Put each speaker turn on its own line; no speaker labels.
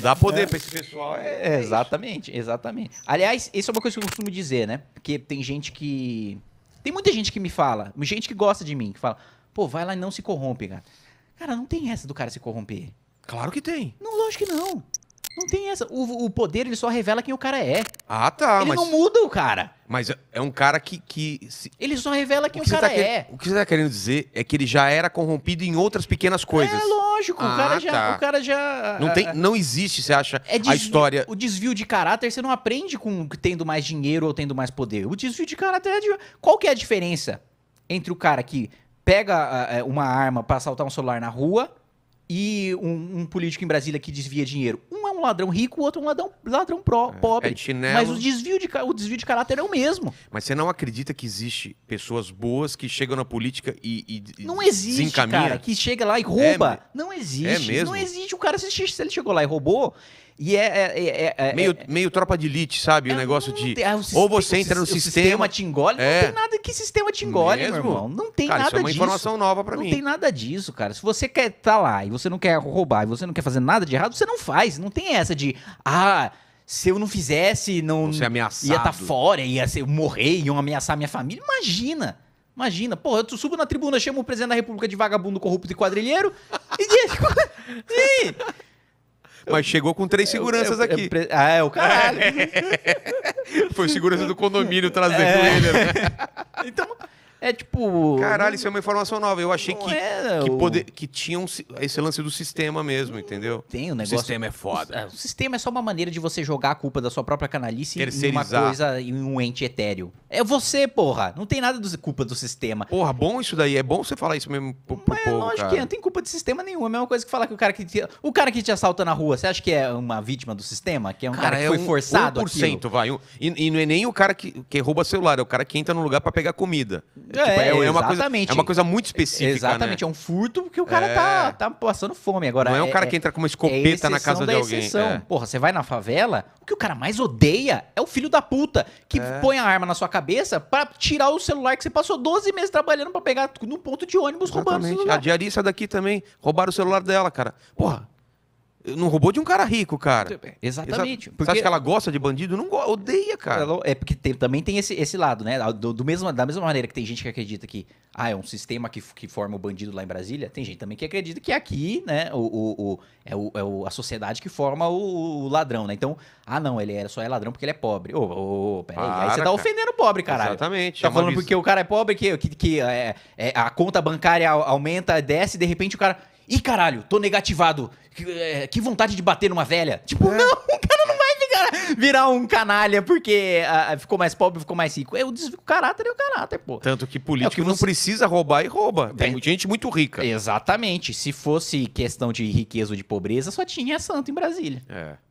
Dá poder é. para esse pessoal. É, é exatamente, exatamente. Aliás, isso é uma coisa que eu costumo dizer, né? Porque tem gente que. Tem muita gente que me fala, gente que gosta de mim, que fala, pô, vai lá e não se corrompe, cara. Cara, não tem essa do cara se corromper. Claro que tem. Não, lógico que não. Não tem essa. O, o poder, ele só revela quem o cara é.
Ah, tá. Ele mas... não muda o cara. Mas é, é um cara que. que se...
Ele só revela quem o, que o cara tá é.
O que você tá querendo dizer é que ele já era corrompido em outras pequenas coisas. É
lógico, ah, o, cara já, tá. o cara já. Não, tem, ah, não existe, você acha, é desvio, a história. O desvio de caráter você não aprende com tendo mais dinheiro ou tendo mais poder. O desvio de caráter é de. Qual que é a diferença entre o cara que pega ah, é, uma arma para assaltar um celular na rua e um, um político em Brasília que desvia dinheiro? Um um ladrão rico, o outro um ladrão, ladrão pró, é, pobre. É Mas o desvio, de, o desvio de caráter é o mesmo. Mas você não acredita que existe
pessoas boas que chegam na política e, e Não existe, cara, que
chega lá e rouba. É, não existe. É mesmo? Não existe. O cara, se ele chegou lá e roubou, e é. é, é, é, é meio,
é, meio tropa de elite, sabe? o negócio de. Ah, ou você entra no sistema. O sistema te engole. Não tem
nada que sistema te engole, meu irmão. Não tem nada disso. é uma informação nova para mim. Não tem nada disso, cara. Se você quer estar tá lá e você não quer roubar e você não quer fazer nada de errado, você não faz. Não tem essa de. Ah se eu não fizesse, não ia estar tá fora, ia ser, morrer, iam ameaçar minha família. Imagina! Imagina, porra, eu subo na tribuna, chamo o presidente da República de vagabundo, corrupto e quadrilheiro. e, e,
Mas chegou com três seguranças aqui. ah, é o caralho. Foi segurança do condomínio trazendo é. ele, né? Então, é tipo. Caralho, isso é uma
informação nova. Eu achei que, que, o...
que tinha um, esse lance do
sistema mesmo, entendeu? Tem o um negócio. O sistema é foda. É, o, sistema é só uma maneira de você jogar a culpa da sua própria canalice em uma coisa, em um ente etéreo. É você, porra. Não tem nada de culpa do sistema. Porra, bom isso daí. É bom você falar isso mesmo pro, pro Mas, é, povo, lógico cara. que é. não tem culpa de sistema nenhuma. É a mesma coisa que falar que o cara que te, o cara que te assalta na rua, você acha que é uma vítima do sistema? Que é um cara, cara que é foi um, forçado 1%, aquilo?
vai. e, e não é nem o cara que, que rouba celular, é o cara que entra no lugar para pegar comida. É, tipo, é, é, uma coisa, é uma coisa muito específica. Né? Exatamente,
né? é um furto porque o cara é. tá, tá passando fome. Agora, não é, um é, cara que é entra com uma escopeta na casa de alguém. Exceção. É. Porra, você vai na favela, o que o cara mais odeia é o filho da puta que põe a arma na sua cabeça para tirar o celular que você passou 12 meses trabalhando para pegar num ponto de ônibus Exatamente. roubando o celular.
A diarista daqui também roubaram o
celular dela, cara. Porra, não roubou de um cara rico, cara. Exatamente. Exa porque... Você acha que ela gosta de bandido? Não odeia, cara. Ela... É porque tem, também tem esse, esse lado, né? Do, do mesmo, da mesma maneira que tem gente que acredita que ah, é um sistema que, que forma o bandido lá em Brasília, tem gente também que acredita que é aqui, né, o, o, o é, o, é o, a sociedade que forma o, o, ladrão, né? Então, ah, não, ele é, só é ladrão porque ele é pobre. Ô, peraí. aí você tá ofendendo o pobre, caralho. Exatamente. Tá é falando porque o cara é pobre, que, que, que é, é, a conta bancária aumenta, desce, e de repente o cara Ih, caralho, tô negativado. Que, é, que vontade de bater numa velha. Tipo, é. não, o cara não vai ficar, virar um canalha porque a, ah, ah, ficou mais pobre, ficou mais rico. É, o, o caráter é o caráter, pô. Tanto que político é que você... não precisa roubar e rouba. Tem é. gente muito rica. Exatamente. Se fosse questão de riqueza ou de pobreza, só tinha santo em Brasília. É.